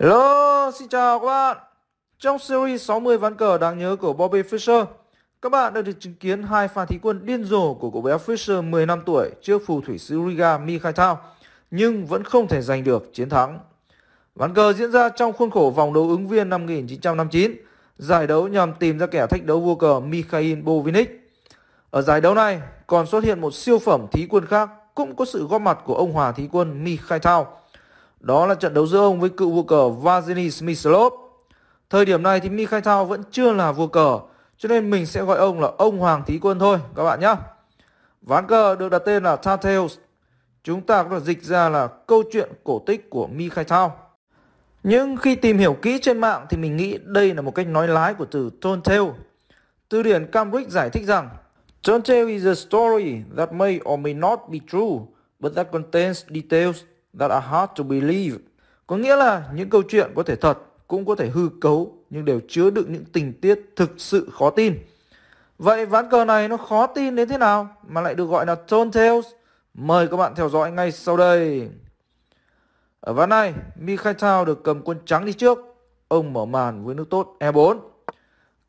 Hello, xin chào các bạn. Trong series 60 ván cờ đáng nhớ của Bobby Fischer, các bạn đã được chứng kiến hai pha thí quân điên rồ của cậu bé Fischer 10 năm tuổi trước phù thủy sứ Riga Mikhail nhưng vẫn không thể giành được chiến thắng. Ván cờ diễn ra trong khuôn khổ vòng đấu ứng viên năm 1959, giải đấu nhằm tìm ra kẻ thách đấu vua cờ Mikhail Bovinic. Ở giải đấu này còn xuất hiện một siêu phẩm thí quân khác cũng có sự góp mặt của ông hòa thí quân Mikhail Thao đó là trận đấu giữa ông với cựu vua cờ Vasily Smyslov. Thời điểm này thì Mikhail Thao vẫn chưa là vua cờ, cho nên mình sẽ gọi ông là ông Hoàng Thí Quân thôi các bạn nhé. Ván cờ được đặt tên là Tales. Chúng ta có thể dịch ra là câu chuyện cổ tích của Mikhail Thao. Nhưng khi tìm hiểu kỹ trên mạng thì mình nghĩ đây là một cách nói lái của từ tone Từ điển Cambridge giải thích rằng Tone is a story that may or may not be true, but that contains details that are hard to believe. Có nghĩa là những câu chuyện có thể thật cũng có thể hư cấu nhưng đều chứa đựng những tình tiết thực sự khó tin. Vậy ván cờ này nó khó tin đến thế nào mà lại được gọi là Tone Tales? Mời các bạn theo dõi ngay sau đây. Ở ván này, Mikhail được cầm quân trắng đi trước. Ông mở màn với nước tốt E4.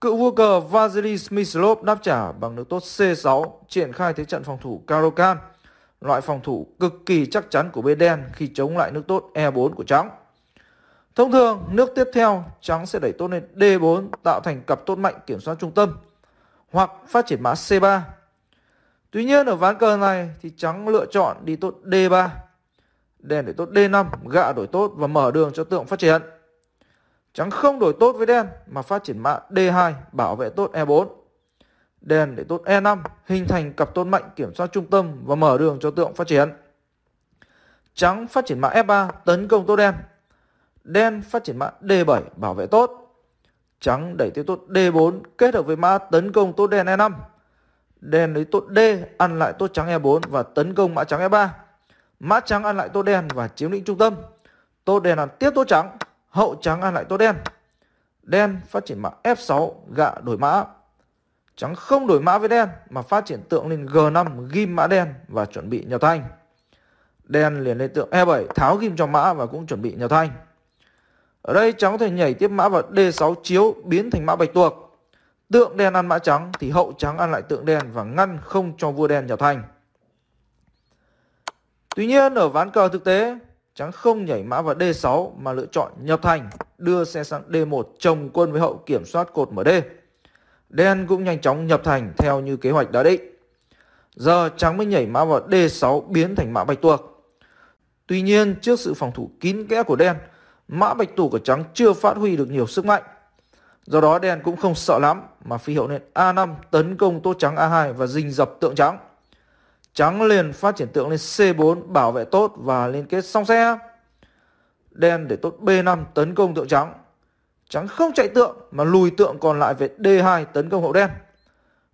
Cựu vua cờ Vasily Smyslov đáp trả bằng nước tốt C6 triển khai thế trận phòng thủ Karokan loại phòng thủ cực kỳ chắc chắn của bên đen khi chống lại nước tốt E4 của trắng. Thông thường, nước tiếp theo trắng sẽ đẩy tốt lên D4 tạo thành cặp tốt mạnh kiểm soát trung tâm hoặc phát triển mã C3. Tuy nhiên ở ván cờ này thì trắng lựa chọn đi tốt D3. Đen để tốt D5, gạ đổi tốt và mở đường cho tượng phát triển. Trắng không đổi tốt với đen mà phát triển mã D2 bảo vệ tốt E4 đèn để tốt E5 hình thành cặp tốt mạnh kiểm soát trung tâm và mở đường cho tượng phát triển. Trắng phát triển mã F3 tấn công tốt đen. Đen phát triển mã D7 bảo vệ tốt. Trắng đẩy tiếp tốt D4 kết hợp với mã tấn công tốt đen E5. Đen lấy tốt D ăn lại tốt trắng E4 và tấn công mã trắng E3. Mã trắng ăn lại tốt đen và chiếm lĩnh trung tâm. Tốt đen ăn tiếp tốt trắng, hậu trắng ăn lại tốt đen. Đen phát triển mã F6 gạ đổi mã Trắng không đổi mã với đen mà phát triển tượng lên G5 ghim mã đen và chuẩn bị nhào thanh. Đen liền lên tượng E7 tháo ghim cho mã và cũng chuẩn bị nhào thanh. Ở đây trắng có thể nhảy tiếp mã vào D6 chiếu biến thành mã bạch tuộc. Tượng đen ăn mã trắng thì hậu trắng ăn lại tượng đen và ngăn không cho vua đen nhào thanh. Tuy nhiên ở ván cờ thực tế, trắng không nhảy mã vào D6 mà lựa chọn nhập thành, đưa xe sang D1 chồng quân với hậu kiểm soát cột mở D. Đen cũng nhanh chóng nhập thành theo như kế hoạch đã định. Giờ trắng mới nhảy mã vào D6 biến thành mã bạch tuộc. Tuy nhiên trước sự phòng thủ kín kẽ của đen, mã bạch tuộc của trắng chưa phát huy được nhiều sức mạnh. Do đó đen cũng không sợ lắm mà phi hiệu lên A5 tấn công tốt trắng A2 và rình dập tượng trắng. Trắng liền phát triển tượng lên C4 bảo vệ tốt và liên kết song xe. Đen để tốt B5 tấn công tượng trắng. Trắng không chạy tượng mà lùi tượng còn lại về D2 tấn công hậu đen.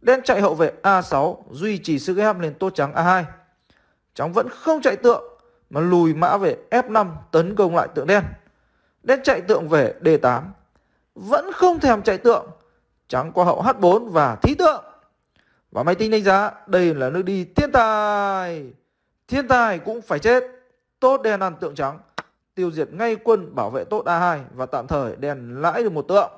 Đen chạy hậu về A6 duy trì sự ép lên tốt trắng A2. Trắng vẫn không chạy tượng mà lùi mã về F5 tấn công lại tượng đen. Đen chạy tượng về D8. Vẫn không thèm chạy tượng. Trắng qua hậu H4 và thí tượng. Và máy tính đánh giá đây là nước đi thiên tài. Thiên tài cũng phải chết. Tốt đen ăn tượng trắng tiêu diệt ngay quân bảo vệ tốt A2 và tạm thời đèn lãi được một tượng.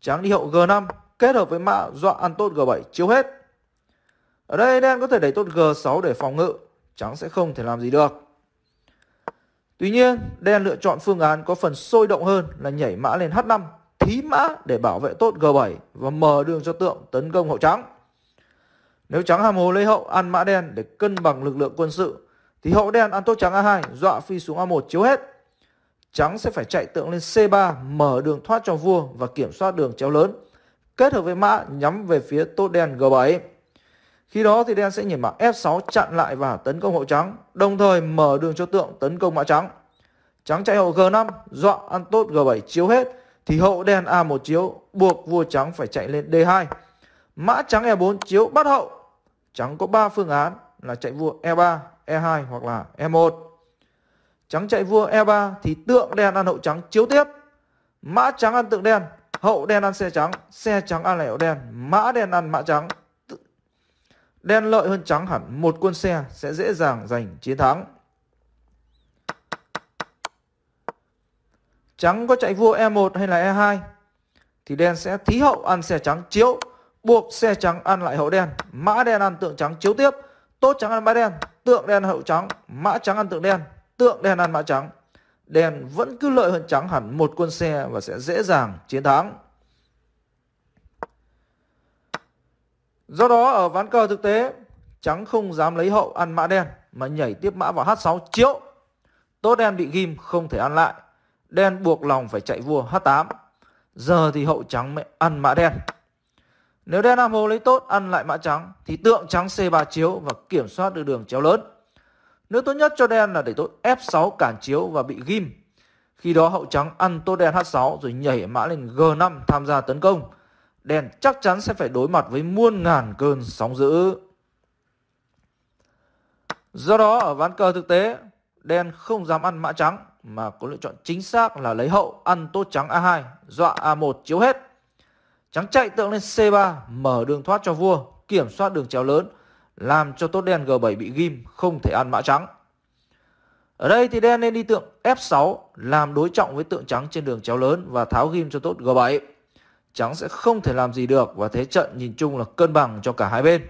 Tráng đi hậu G5 kết hợp với mã dọa ăn tốt G7 chiếu hết. Ở đây đen có thể đẩy tốt G6 để phòng ngự, trắng sẽ không thể làm gì được. Tuy nhiên, đen lựa chọn phương án có phần sôi động hơn là nhảy mã lên H5, thí mã để bảo vệ tốt G7 và mở đường cho tượng tấn công hậu trắng. Nếu trắng hàm hồ lấy hậu ăn mã đen để cân bằng lực lượng quân sự thì hậu đen ăn tốt trắng A2 dọa phi xuống A1 chiếu hết. Trắng sẽ phải chạy tượng lên C3 mở đường thoát cho vua và kiểm soát đường chéo lớn. Kết hợp với mã nhắm về phía tốt đen G7. Khi đó thì đen sẽ nhảy mã F6 chặn lại và tấn công hậu trắng, đồng thời mở đường cho tượng tấn công mã trắng. Trắng chạy hậu G5, dọa ăn tốt G7 chiếu hết thì hậu đen A1 chiếu buộc vua trắng phải chạy lên D2. Mã trắng E4 chiếu bắt hậu. Trắng có 3 phương án là chạy vua E3, E2 hoặc là E1. Trắng chạy vua E3 thì tượng đen ăn hậu trắng chiếu tiếp. Mã trắng ăn tượng đen, hậu đen ăn xe trắng, xe trắng ăn lại hậu đen, mã đen ăn mã trắng. Đen lợi hơn trắng hẳn một quân xe sẽ dễ dàng giành chiến thắng. Trắng có chạy vua E1 hay là E2 thì đen sẽ thí hậu ăn xe trắng chiếu, buộc xe trắng ăn lại hậu đen, mã đen ăn tượng trắng chiếu tiếp, tốt trắng ăn mã đen, tượng đen hậu trắng mã trắng ăn tượng đen tượng đen ăn mã trắng đen vẫn cứ lợi hơn trắng hẳn một quân xe và sẽ dễ dàng chiến thắng do đó ở ván cờ thực tế trắng không dám lấy hậu ăn mã đen mà nhảy tiếp mã vào h6 chiếu tốt đen bị ghim không thể ăn lại đen buộc lòng phải chạy vua h8 giờ thì hậu trắng mới ăn mã đen nếu đen nam hồ lấy tốt ăn lại mã trắng thì tượng trắng C3 chiếu và kiểm soát được đường chéo lớn. Nếu tốt nhất cho đen là để tốt F6 cản chiếu và bị ghim. Khi đó hậu trắng ăn tốt đen H6 rồi nhảy mã lên G5 tham gia tấn công. Đen chắc chắn sẽ phải đối mặt với muôn ngàn cơn sóng dữ. Do đó ở ván cờ thực tế, đen không dám ăn mã trắng mà có lựa chọn chính xác là lấy hậu ăn tốt trắng A2, dọa A1 chiếu hết. Trắng chạy tượng lên C3, mở đường thoát cho vua, kiểm soát đường chéo lớn, làm cho tốt đen G7 bị ghim, không thể ăn mã trắng. Ở đây thì đen nên đi tượng F6 làm đối trọng với tượng trắng trên đường chéo lớn và tháo ghim cho tốt G7. Trắng sẽ không thể làm gì được và thế trận nhìn chung là cân bằng cho cả hai bên.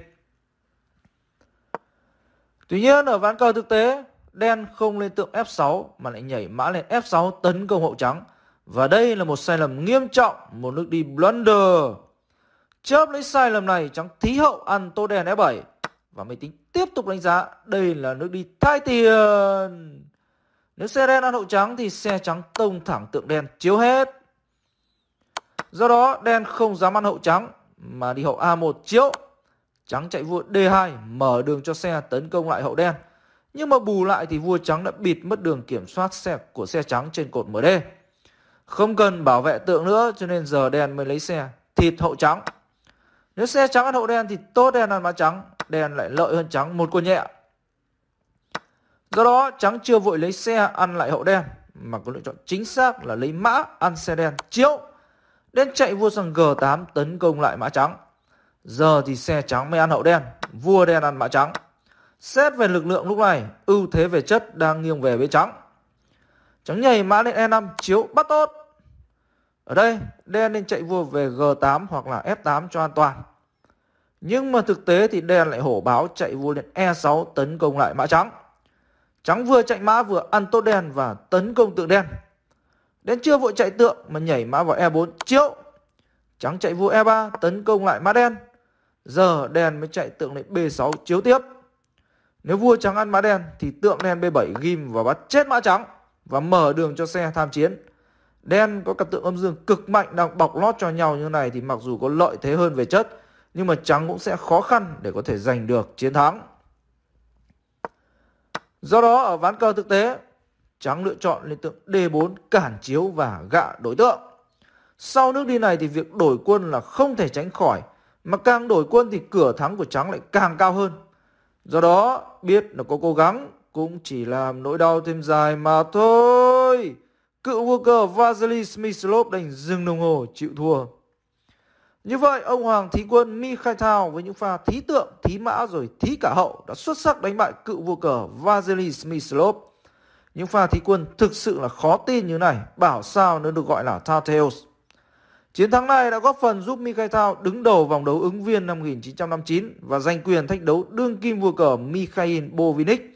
Tuy nhiên ở ván cờ thực tế, đen không lên tượng F6 mà lại nhảy mã lên F6 tấn công hậu trắng và đây là một sai lầm nghiêm trọng, một nước đi blunder. Chớp lấy sai lầm này trắng thí hậu ăn tô đèn F7 và máy tính tiếp tục đánh giá đây là nước đi thay tiền. Nếu xe đen ăn hậu trắng thì xe trắng tông thẳng tượng đen chiếu hết. Do đó đen không dám ăn hậu trắng mà đi hậu A1 chiếu. Trắng chạy vua D2 mở đường cho xe tấn công lại hậu đen. Nhưng mà bù lại thì vua trắng đã bịt mất đường kiểm soát xe của xe trắng trên cột MD. Không cần bảo vệ tượng nữa cho nên giờ đen mới lấy xe Thịt hậu trắng Nếu xe trắng ăn hậu đen thì tốt đen ăn má trắng Đen lại lợi hơn trắng một con nhẹ Do đó trắng chưa vội lấy xe ăn lại hậu đen Mà có lựa chọn chính xác là lấy mã ăn xe đen Chiếu Đen chạy vua sang G8 tấn công lại mã trắng Giờ thì xe trắng mới ăn hậu đen Vua đen ăn mã trắng Xét về lực lượng lúc này, ưu thế về chất đang nghiêng về với trắng. Trắng nhảy mã lên E5 chiếu bắt tốt. Ở đây đen nên chạy vua về G8 hoặc là F8 cho an toàn. Nhưng mà thực tế thì đen lại hổ báo chạy vua lên E6 tấn công lại mã trắng. Trắng vừa chạy mã vừa ăn tốt đen và tấn công tượng đen. Đen chưa vội chạy tượng mà nhảy mã vào E4 chiếu. Trắng chạy vua E3 tấn công lại mã đen. Giờ đen mới chạy tượng lên B6 chiếu tiếp. Nếu vua trắng ăn mã đen thì tượng đen B7 ghim và bắt chết mã trắng và mở đường cho xe tham chiến. Đen có cặp tượng âm dương cực mạnh đang bọc lót cho nhau như này thì mặc dù có lợi thế hơn về chất, nhưng mà trắng cũng sẽ khó khăn để có thể giành được chiến thắng. Do đó ở ván cờ thực tế, trắng lựa chọn lên tượng D4 cản chiếu và gạ đối tượng. Sau nước đi này thì việc đổi quân là không thể tránh khỏi, mà càng đổi quân thì cửa thắng của trắng lại càng cao hơn. Do đó, biết là có cố gắng cũng chỉ làm nỗi đau thêm dài mà thôi. Cựu cờ Vasily Smyslov đành dừng đồng hồ chịu thua. Như vậy, ông Hoàng Thí Quân Mi Khai Thao với những pha thí tượng, thí mã rồi thí cả hậu đã xuất sắc đánh bại cựu vua cờ Vasily Smyslov. Những pha thí quân thực sự là khó tin như này, bảo sao nó được gọi là Tateos. Chiến thắng này đã góp phần giúp Mi Khai Thao đứng đầu vòng đấu ứng viên năm 1959 và giành quyền thách đấu đương kim vua cờ Mikhail Bovinic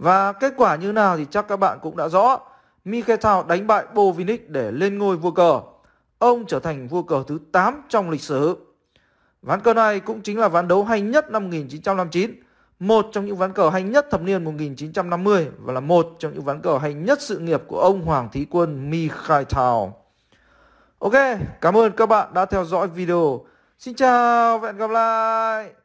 và kết quả như nào thì chắc các bạn cũng đã rõ. Mikhail đánh bại Bovinic để lên ngôi vua cờ. Ông trở thành vua cờ thứ 8 trong lịch sử. Ván cờ này cũng chính là ván đấu hay nhất năm 1959, một trong những ván cờ hay nhất thập niên 1950 và là một trong những ván cờ hay nhất sự nghiệp của ông Hoàng Thí Quân Mikhail Ok, cảm ơn các bạn đã theo dõi video. Xin chào và hẹn gặp lại.